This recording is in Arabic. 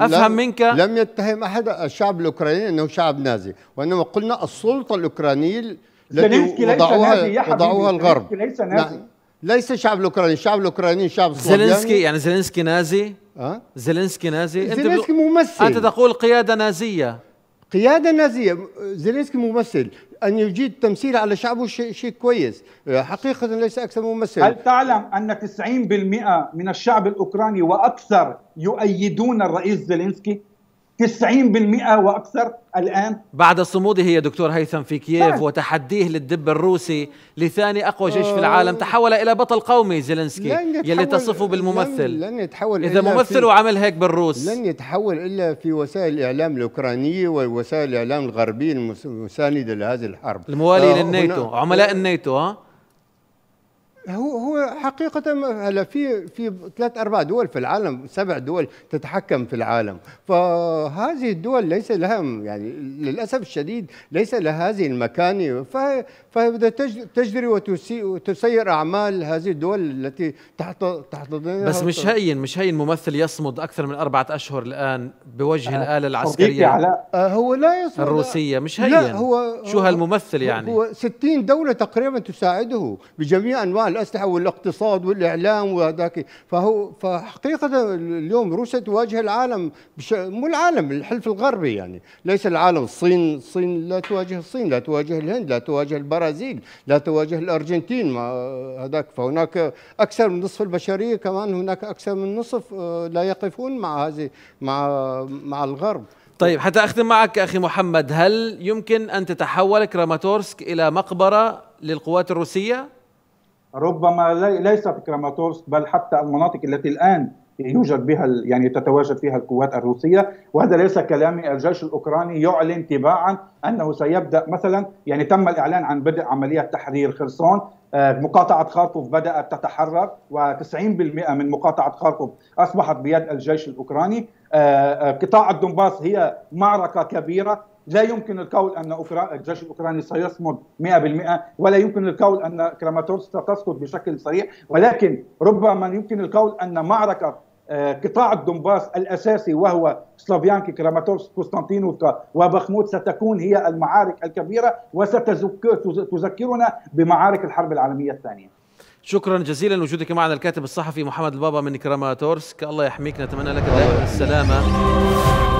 افهم منك لم يتهم احد الشعب الاوكراني انه شعب نازي وانما قلنا السلطه الاوكرانيه التي وضعوها وضعوها الغرب ليس نازي نعم. ليس الشعب الاوكراني، الشعب الاوكراني شعب زيلينسكي يعني زيلينسكي نازي؟ أه؟ زيلينسكي نازي؟ انت زيلينسكي ممثل انت تقول قياده نازيه قياده نازيه زيلينسكي ممثل أن يجيد تمثيل على شعبه شيء شيء كويس آه، حقيقة ليس أكثر ممثل هل تعلم أن 90% من الشعب الأوكراني وأكثر يؤيدون الرئيس زيلينسكي؟ 90% واكثر الان بعد صموده يا دكتور هيثم في كييف وتحديه للدب الروسي لثاني اقوى جيش في العالم آه. تحول الى بطل قومي زيلينسكي يلي تصفه بالممثل لن, لن يتحول اذا إلا ممثل وعمل هيك بالروس لن يتحول الا في وسائل الاعلام الاوكرانيه ووسائل الاعلام الغربيه المسانده لهذه الحرب الموالي آه، للنيتو عملاء النيتو ها هو حقيقه هلا في في ثلاث اربع دول في العالم سبع دول تتحكم في العالم فهذه الدول ليس لها يعني للاسف الشديد ليس لها هذه المكانه فبدها تجري وتسير اعمال هذه الدول التي تحت تحت بس مش هين مش هين ممثل يصمد اكثر من اربعه اشهر الان بوجه آه الاله العسكريه على آه هو لا يصمد الروسيه مش هين لا هو شو هالممثل يعني هو 60 دوله تقريبا تساعده بجميع انواع الاسلحه والاقتصاد الاقتصاد والاعلام وهذاك فهو فحقيقه اليوم روسيا تواجه العالم بش... مو العالم الحلف الغربي يعني ليس العالم الصين الصين لا تواجه الصين لا تواجه الهند لا تواجه البرازيل لا تواجه الارجنتين ما هذاك فهناك اكثر من نصف البشريه كمان هناك اكثر من نصف آه، لا يقفون مع هذه مع مع الغرب طيب حتى اختم معك اخي محمد هل يمكن ان تتحول كراماتورسك الى مقبره للقوات الروسيه ربما ليس في كراماتورسك بل حتى المناطق التي الان يوجد بها يعني تتواجد فيها القوات الروسيه وهذا ليس كلامي الجيش الاوكراني يعلن تباعا انه سيبدا مثلا يعني تم الاعلان عن بدء عمليه تحرير خرسون آه، مقاطعة خاركوف بدأت تتحرر و90% من مقاطعة خاركوف أصبحت بيد الجيش الأوكراني آه، آه، قطاع الدنباس هي معركة كبيرة لا يمكن القول ان الجيش الاوكراني سيصمد 100% ولا يمكن القول ان كراماتورس ستسقط بشكل سريع ولكن ربما يمكن القول ان معركه آه، قطاع الدنباس الاساسي وهو سلافيانكي كراماتورسك قسطنطينوفكا وبخمود ستكون هي المعارك الكبيره وستذكرنا بمعارك الحرب العالميه الثانيه. شكرا جزيلا لوجودك معنا الكاتب الصحفي محمد البابا من كراماتورسك الله يحميك نتمنى لك دائما السلامه.